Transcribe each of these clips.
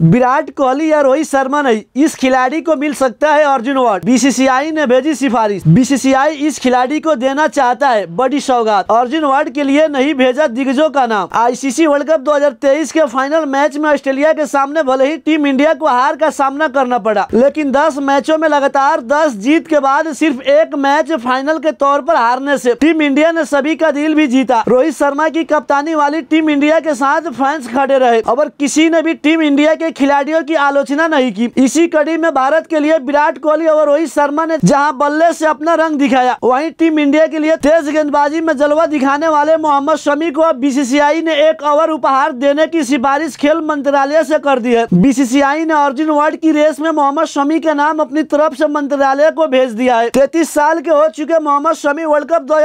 विराट कोहली या रोहित शर्मा नहीं इस खिलाड़ी को मिल सकता है अर्जुन अवार्ड बीसीसीआई ने भेजी सिफारिश बीसीसीआई इस खिलाड़ी को देना चाहता है बड़ी सौगात अर्जुन अवार्ड के लिए नहीं भेजा दिग्गजों का नाम आईसीसी वर्ल्ड कप 2023 के फाइनल मैच में ऑस्ट्रेलिया के सामने भले ही टीम इंडिया को हार का सामना करना पड़ा लेकिन दस मैचों में लगातार दस जीत के बाद सिर्फ एक मैच फाइनल के तौर पर हारने ऐसी टीम इंडिया ने सभी का दिल भी जीता रोहित शर्मा की कप्तानी वाली टीम इंडिया के साथ फैंस खड़े रहे और किसी ने भी टीम इंडिया के खिलाड़ियों की आलोचना नहीं की इसी कड़ी में भारत के लिए विराट कोहली और रोहित शर्मा ने जहाँ बल्ले से अपना रंग दिखाया वहीं टीम इंडिया के लिए तेज गेंदबाजी में जलवा दिखाने वाले मोहम्मद शमी को बीसीसीआई ने एक ओवर उपहार देने की सिफारिश खेल मंत्रालय से कर दी है बीसीसीआई ने अर्जुन अवार्ड की रेस में मोहम्मद शमी का नाम अपनी तरफ से मंत्रालय को भेज दिया है तैतीस साल के हो चुके मोहम्मद शमी वर्ल्ड कप दो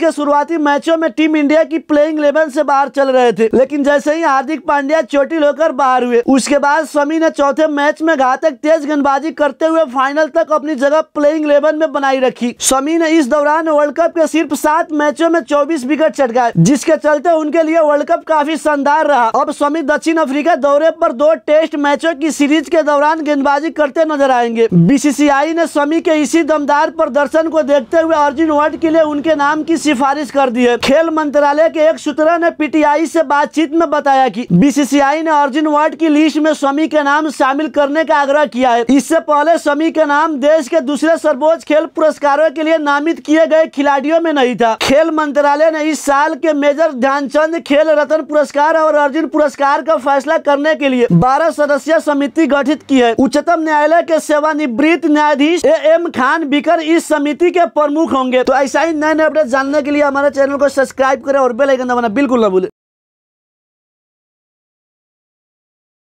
के शुरुआती मैचों में टीम इंडिया की प्लेइंग इलेवन ऐसी बाहर चल रहे थे लेकिन जैसे ही हार्दिक पांड्या चोटिल होकर बाहर हुए उसके बाद विकास स्वामी ने चौथे मैच में घातक तेज गेंदबाजी करते हुए फाइनल तक अपनी जगह प्लेइंग इलेवन में बनाई रखी स्वामी ने इस दौरान वर्ल्ड कप के सिर्फ सात मैचों में चौबीस विकेट चटकाए जिसके चलते उनके लिए वर्ल्ड कप काफी शानदार रहा अब स्वामी दक्षिण अफ्रीका दौरे पर दो टेस्ट मैचों की सीरीज के दौरान गेंदबाजी करते नजर आएंगे बीसीसीआई ने स्वामी के इसी दमदार प्रदर्शन को देखते हुए अर्जुन वर्ड के लिए उनके नाम की सिफारिश कर दी है खेल मंत्रालय के एक सूत्रा ने पीटीआई से बातचीत में बताया कि बीसीसीआई ने अर्जुन वर्ड की लिस्ट में स्वामी के नाम शामिल करने का आग्रह किया है इससे पहले स्वामी के नाम देश के दूसरे सर्वोच्च खेल पुरस्कारों के लिए नामित किए गए खिलाड़ियों में नहीं था खेल मंत्रालय ने इस साल के मेजर ध्यानचंद खेल रत्न पुरस्कार और अर्जुन पुरस्कार का फैसला करने के लिए बारह सदस्य समिति गठित की है उच्चतम न्यायालय के सेवानिवृत्त न्यायाधीश ए एम खान बिकर इस समिति के प्रमुख होंगे तो ऐसा ही नए नए अपडेट जानने के लिए हमारे चैनल को सब्सक्राइब करें और आइकन दबाना बिल्कुल न भूले